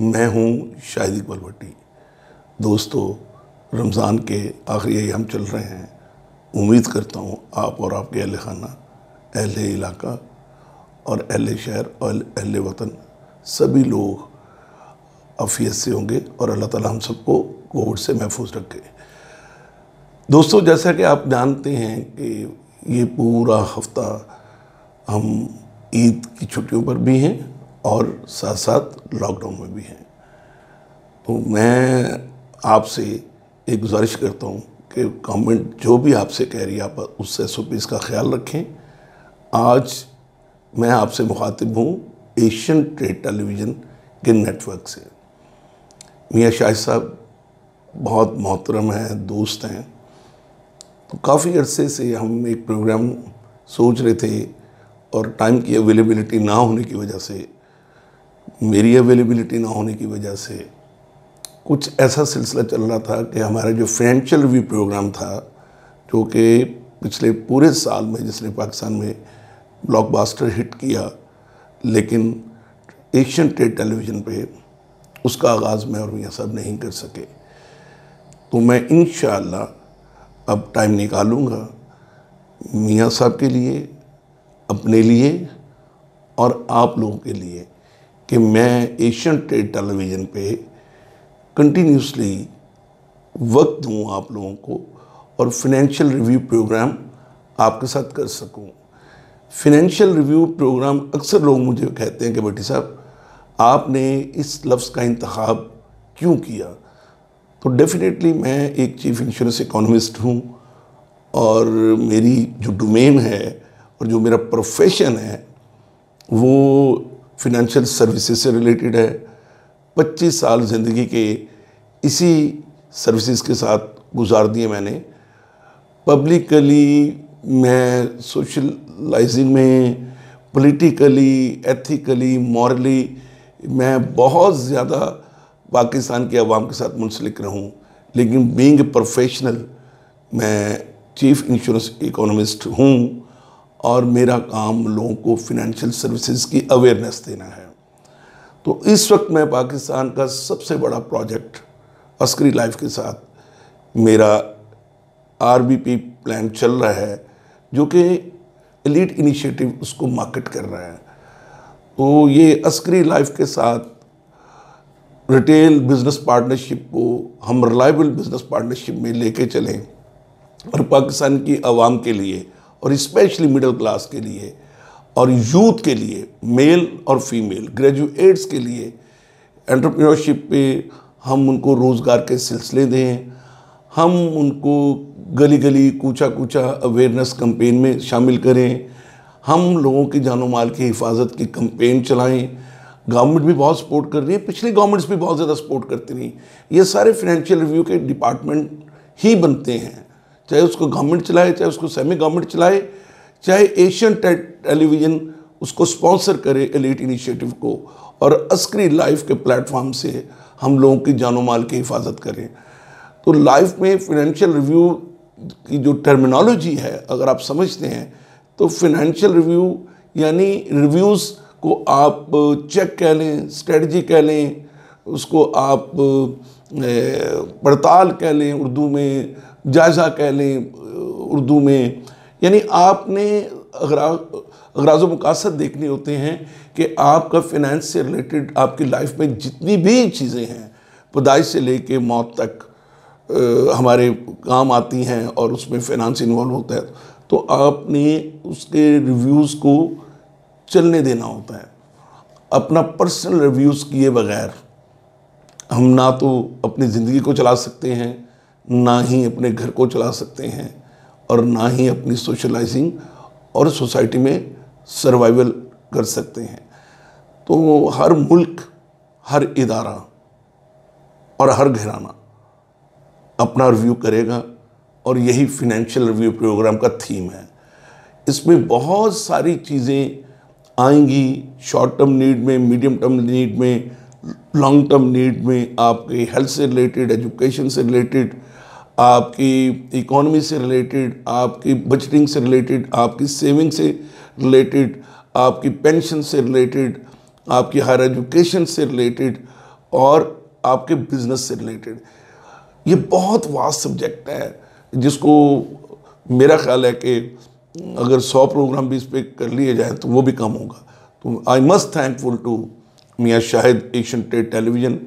मैं हूँ शाहिद इकबाल भट्टी दोस्तों रमज़ान के आखिरी हम चल रहे हैं उम्मीद करता हूँ आप और आपके अहल खाना अहल इलाका और अहल शहर और अहल वतन सभी लोग अफियत से होंगे और अल्लाह ताला हम सबको कोविड से महफूज रखे दोस्तों जैसा कि आप जानते हैं कि ये पूरा हफ्ता हम ईद की छुट्टियों पर भी हैं और साथ साथ लॉकडाउन में भी हैं तो मैं आपसे एक गुजारिश करता हूँ कि गवर्नमेंट जो भी आपसे कह रही है आप उस एस ओ पीज़ का ख्याल रखें आज मैं आपसे मुखातिब हूँ एशियन ट्रेड टेलीविज़न के नेटवर्क से मियाँ शाहिद साहब बहुत मोहतरम हैं दोस्त हैं तो काफ़ी अरसे से हम एक प्रोग्राम सोच रहे थे और टाइम की अवेलेबिलिटी ना होने की वजह से मेरी अवेलेबिलिटी ना होने की वजह से कुछ ऐसा सिलसिला चल रहा था कि हमारा जो फाइनेंशियल रिव्यू प्रोग्राम था जो कि पिछले पूरे साल में जिसने पाकिस्तान में ब्लॉकबस्टर हिट किया लेकिन एशियन ट्रेड टेलीविज़न पे उसका आगाज़ मैं और मियाँ साहब नहीं कर सके तो मैं इन अब टाइम निकालूँगा मियाँ साहब के लिए अपने लिए और आप लोगों के लिए कि मैं एशियन ट्रेड टेलीविज़न पे कंटिन्यूसली वक्त दूँ आप लोगों को और फिनेंशियल रिव्यू प्रोग्राम आपके साथ कर सकूँ फिनेंशियल रिव्यू प्रोग्राम अक्सर लोग मुझे कहते हैं कि बेटी साहब आपने इस लफ्ज़ का इंतखब क्यों किया तो डेफ़िनेटली मैं एक चीफ़ इंश्योरेंस इकोनॉमिस्ट हूँ और मेरी जो डोमेन है और जो मेरा प्रोफेशन है वो फिनेंशियल सर्विसेज से रिलेटेड है 25 साल ज़िंदगी के इसी सर्विसेज के साथ गुजार दिए मैंने पब्लिकली मैं सोशलाइजिंग में पॉलिटिकली एथिकली मॉरली मैं बहुत ज़्यादा पाकिस्तान के अवाम के साथ मुंसलिक रहूँ लेकिन बींग प्रोफेशनल मैं चीफ इंश्योरेंस इकोनॉमिस्ट हूँ और मेरा काम लोगों को फिनेंशियल सर्विसेज की अवेयरनेस देना है तो इस वक्त मैं पाकिस्तान का सबसे बड़ा प्रोजेक्ट अस्करी लाइफ के साथ मेरा आरबीपी प्लान चल रहा है जो कि एलिट इनिशिएटिव उसको मार्केट कर रहा है तो ये अस्करी लाइफ के साथ रिटेल बिज़नेस पार्टनरशिप को हम रिलायबल बिज़नेस पार्टनरशिप में लेके चलें और पाकिस्तान की आवाम के लिए और स्पेशली मिडिल क्लास के लिए और यूथ के लिए मेल और फीमेल ग्रेजुएट्स के लिए एंटरप्रेन्योरशिप पे हम उनको रोज़गार के सिलसिले दें हम उनको गली गली कूचा कूचा अवेयरनेस कम्पेन में शामिल करें हम लोगों की जानो माल की हिफाजत की कम्पेन चलाएं गवर्नमेंट भी बहुत सपोर्ट कर रही है पिछली गवर्नमेंट्स भी बहुत ज़्यादा सपोर्ट करती रही ये सारे फिनेंशियल रिव्यू के डिपार्टमेंट ही बनते हैं चाहे उसको गवर्नमेंट चलाए चाहे उसको सेमी गवर्नमेंट चलाए चाहे एशियन टेलीविज़न उसको स्पॉन्सर करे एलिट इनिशिएटिव को और अस्करी लाइफ के प्लेटफॉर्म से हम लोगों की जानो माल की हिफाजत करें तो लाइफ में फिनेंशियल रिव्यू की जो टर्मिनोलॉजी है अगर आप समझते हैं तो फिनेंशियल रिव्यू यानी रिव्यूज़ को आप चेक कह लें स्ट्रेटजी कह लें उसको आप पड़ताल कह लें उर्दू में जायज़ा कह लें उर्दू में यानी आपने अगराज मकासद देखने होते हैं कि आपका फिनेंस से रिलेटेड आपकी लाइफ में जितनी भी चीज़ें हैं पदाइश से कर मौत तक आ, हमारे काम आती हैं और उसमें फिनांस इन्वॉल्व होता है तो आपने उसके रिव्यूज़ को चलने देना होता है अपना पर्सनल रिव्यूज़ किए बगैर हम ना तो अपनी ज़िंदगी को चला सकते हैं ना ही अपने घर को चला सकते हैं और ना ही अपनी सोशलाइजिंग और सोसाइटी में सर्वाइवल कर सकते हैं तो हर मुल्क हर इदारा और हर घराना अपना रिव्यू करेगा और यही फिनेंशियल रिव्यू प्रोग्राम का थीम है इसमें बहुत सारी चीज़ें आएंगी शॉर्ट टर्म नीड में मीडियम टर्म नीड में लॉन्ग टर्म नीड में आपके हेल्थ से रिलेटेड एजुकेशन से रिलेटेड आपकी इकोनॉमी से रिलेटेड आपकी बजटिंग से रिलेटेड आपकी सेविंग से रिलेटेड आपकी पेंशन से रिलेटेड आपकी हायर एजुकेशन से रिलेटेड और आपके बिजनेस से रिलेटेड ये बहुत वास्ट सब्जेक्ट है जिसको मेरा ख्याल है कि अगर सौ प्रोग्राम भी इस पर कर लिए जाए तो वो भी कम होगा तो आई मस्ट थैंकफुल टू मियाँ Shahid Asian trade television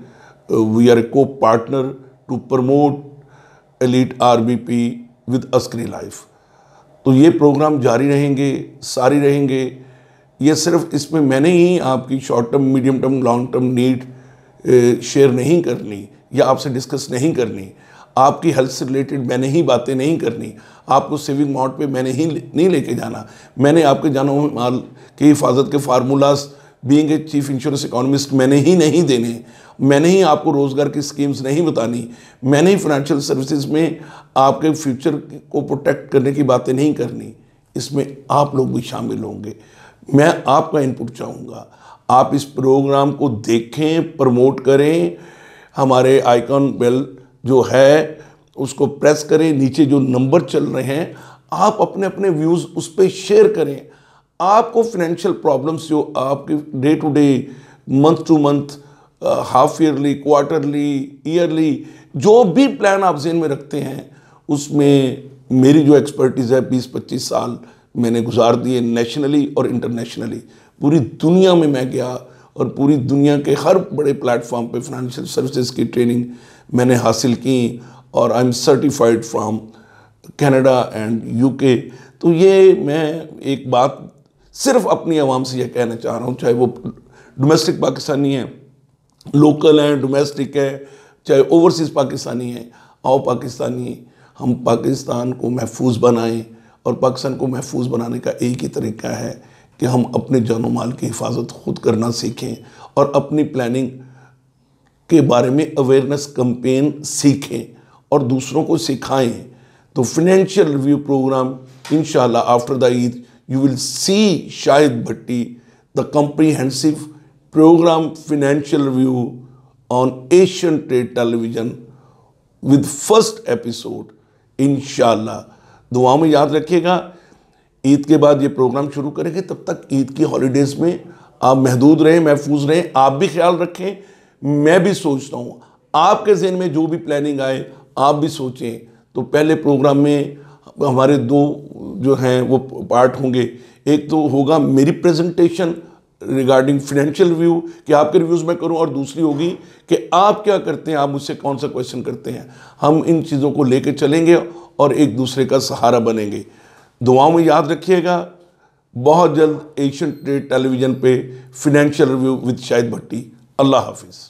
we are a co partner to promote elite R B P with Askari life तो ये प्रोग्राम जारी रहेंगे सारी रहेंगे ये सिर्फ इसमें मैंने ही आपकी short term medium term long term need share नहीं करनी या आपसे डिस्कस नहीं करनी आपकी हेल्थ से रिलेटेड मैंने ही बातें नहीं करनी आपको सेविंग मॉड पे मैंने ही नहीं लेके जाना मैंने आपके में माल की हिफाजत के formulas being a chief insurance economist मैंने ही नहीं देने मैंने ही आपको रोज़गार की स्कीम्स नहीं बतानी मैंने ही फाइनेंशियल सर्विसेज में आपके फ्यूचर को प्रोटेक्ट करने की बातें नहीं करनी इसमें आप लोग भी शामिल होंगे मैं आपका इनपुट चाहूँगा आप इस प्रोग्राम को देखें प्रमोट करें हमारे आइकॉन बेल जो है उसको प्रेस करें नीचे जो नंबर चल रहे हैं आप अपने अपने व्यूज़ उस पर शेयर करें आपको फाइनेंशियल प्रॉब्लम्स जो आपके day to day month to month half yearly quarterly yearly जो भी प्लान आप जेन में रखते हैं उसमें मेरी जो एक्सपर्टीज़ है बीस पच्चीस साल मैंने गुजार दिए नेशनली और इंटरनेशनली पूरी दुनिया में मैं गया और पूरी दुनिया के हर बड़े प्लेटफॉर्म पे फाइनेंशियल सर्विसेज की ट्रेनिंग मैंने हासिल की और I am certified from Canada and UK तो ये मैं एक बात सिर्फ अपनी आवाम से यह कहना चाह रहा हूँ चाहे वो डोमेस्टिक पाकिस्तानी है लोकल हैं डोमेस्टिक है चाहे ओवरसीज़ पाकिस्तानी है आओ पाकिस्तानी हम पाकिस्तान को महफूज बनाएं और पाकिस्तान को महफूज बनाने का एक ही तरीका है कि हम अपने जान माल की हिफाजत खुद करना सीखें और अपनी प्लानिंग के बारे में अवेयरनेस कम्पेन सीखें और दूसरों को सिखाएं तो financial review program in after the Eid you will see Shahid Bhatti, the comprehensive program financial review on Asian Trade Television with first episode, inshallah. दुआ में याद रखिएगा ईद के बाद ये प्रोग्राम शुरू करेंगे तब तक ईद की हॉलीडेज़ में आप महदूद रहें महफूज रहें आप भी ख्याल रखें मैं भी सोचता हूँ आपके जहन में जो भी प्लानिंग आए आप भी सोचें तो पहले प्रोग्राम में हमारे दो जो हैं वो पार्ट होंगे एक तो होगा मेरी प्रेजेंटेशन रिगार्डिंग फिनेंशियल रिव्यू कि आपके रिव्यूज़ मैं करूं और दूसरी होगी कि आप क्या करते हैं आप मुझसे कौन सा क्वेश्चन करते हैं हम इन चीज़ों को लेकर चलेंगे और एक दूसरे का सहारा बनेंगे दुआओं में याद रखिएगा बहुत जल्द एशियन टेलीविज़न पे financial review with Shahid Bhatti अल्लाह हाफिज़